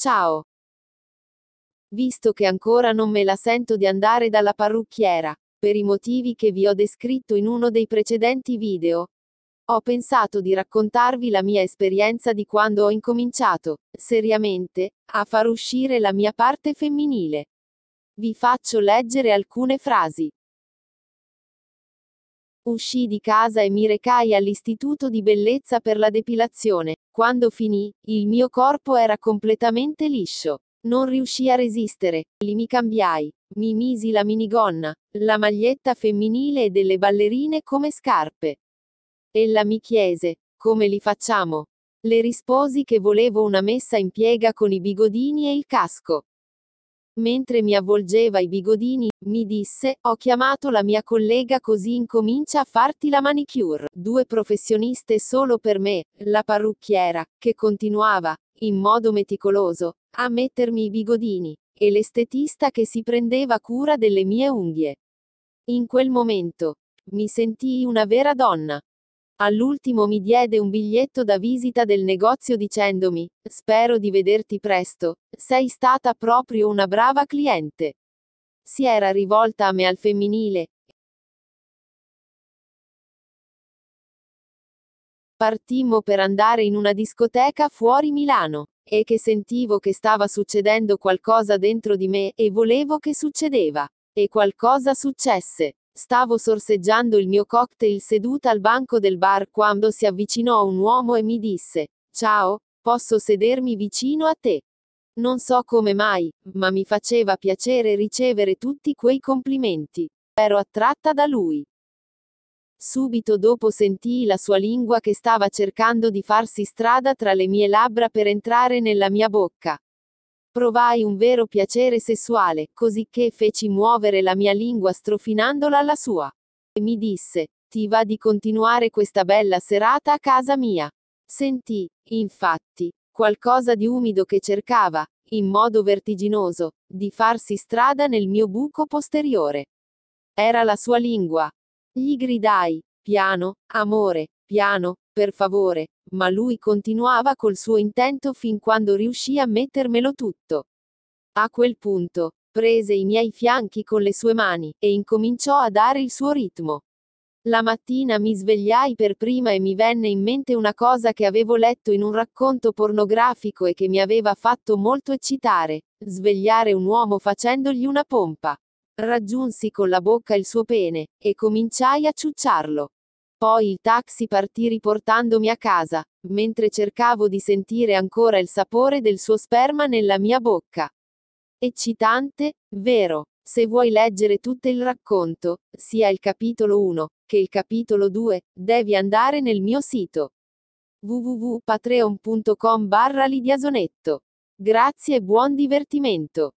Ciao. Visto che ancora non me la sento di andare dalla parrucchiera, per i motivi che vi ho descritto in uno dei precedenti video, ho pensato di raccontarvi la mia esperienza di quando ho incominciato, seriamente, a far uscire la mia parte femminile. Vi faccio leggere alcune frasi. Uscii di casa e mi recai all'istituto di bellezza per la depilazione. Quando finì, il mio corpo era completamente liscio. Non riuscii a resistere, lì mi cambiai. Mi misi la minigonna, la maglietta femminile e delle ballerine come scarpe. Ella mi chiese, come li facciamo? Le risposi che volevo una messa in piega con i bigodini e il casco mentre mi avvolgeva i bigodini, mi disse, ho chiamato la mia collega così incomincia a farti la manicure. Due professioniste solo per me, la parrucchiera, che continuava, in modo meticoloso, a mettermi i bigodini, e l'estetista che si prendeva cura delle mie unghie. In quel momento, mi sentii una vera donna. All'ultimo mi diede un biglietto da visita del negozio dicendomi, spero di vederti presto, sei stata proprio una brava cliente. Si era rivolta a me al femminile. Partimmo per andare in una discoteca fuori Milano, e che sentivo che stava succedendo qualcosa dentro di me e volevo che succedeva, e qualcosa successe. Stavo sorseggiando il mio cocktail seduta al banco del bar quando si avvicinò un uomo e mi disse, Ciao, posso sedermi vicino a te. Non so come mai, ma mi faceva piacere ricevere tutti quei complimenti. Ero attratta da lui. Subito dopo sentii la sua lingua che stava cercando di farsi strada tra le mie labbra per entrare nella mia bocca. Provai un vero piacere sessuale, cosicché feci muovere la mia lingua strofinandola alla sua. E mi disse, ti va di continuare questa bella serata a casa mia. Sentì, infatti, qualcosa di umido che cercava, in modo vertiginoso, di farsi strada nel mio buco posteriore. Era la sua lingua. Gli gridai, piano, amore, piano, per favore, ma lui continuava col suo intento fin quando riuscì a mettermelo tutto. A quel punto, prese i miei fianchi con le sue mani e incominciò a dare il suo ritmo. La mattina mi svegliai per prima e mi venne in mente una cosa che avevo letto in un racconto pornografico e che mi aveva fatto molto eccitare, svegliare un uomo facendogli una pompa. Raggiunsi con la bocca il suo pene, e cominciai a ciucciarlo. Poi il taxi partì riportandomi a casa, mentre cercavo di sentire ancora il sapore del suo sperma nella mia bocca. Eccitante, vero. Se vuoi leggere tutto il racconto, sia il capitolo 1 che il capitolo 2, devi andare nel mio sito www.patreon.com barra Lidiasonetto. Grazie e buon divertimento!